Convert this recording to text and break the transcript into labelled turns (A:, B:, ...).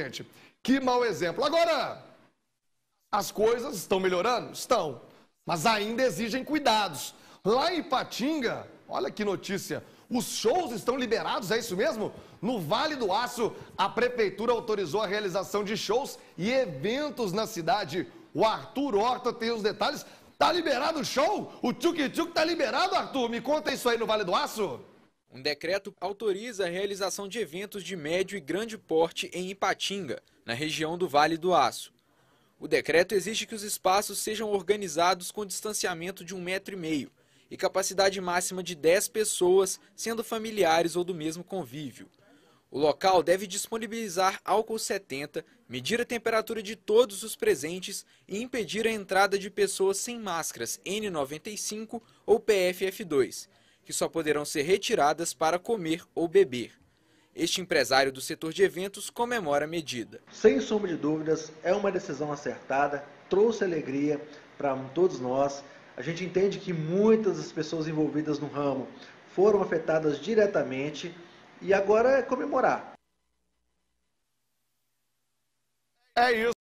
A: gente. Que mau exemplo. Agora, as coisas estão melhorando? Estão. Mas ainda exigem cuidados. Lá em Patinga, olha que notícia. Os shows estão liberados, é isso mesmo? No Vale do Aço, a prefeitura autorizou a realização de shows e eventos na cidade. O Arthur Horta tem os detalhes. Tá liberado o show? O tchuk-tchuk tá liberado, Arthur? Me conta isso aí no Vale do Aço.
B: Um decreto autoriza a realização de eventos de médio e grande porte em Ipatinga, na região do Vale do Aço. O decreto exige que os espaços sejam organizados com distanciamento de um metro e meio e capacidade máxima de 10 pessoas, sendo familiares ou do mesmo convívio. O local deve disponibilizar álcool 70, medir a temperatura de todos os presentes e impedir a entrada de pessoas sem máscaras N95 ou PFF2, que só poderão ser retiradas para comer ou beber. Este empresário do setor de eventos comemora a medida.
C: Sem sombra de dúvidas, é uma decisão acertada, trouxe alegria para todos nós. A gente entende que muitas das pessoas envolvidas no ramo foram afetadas diretamente e agora é comemorar.
D: É isso.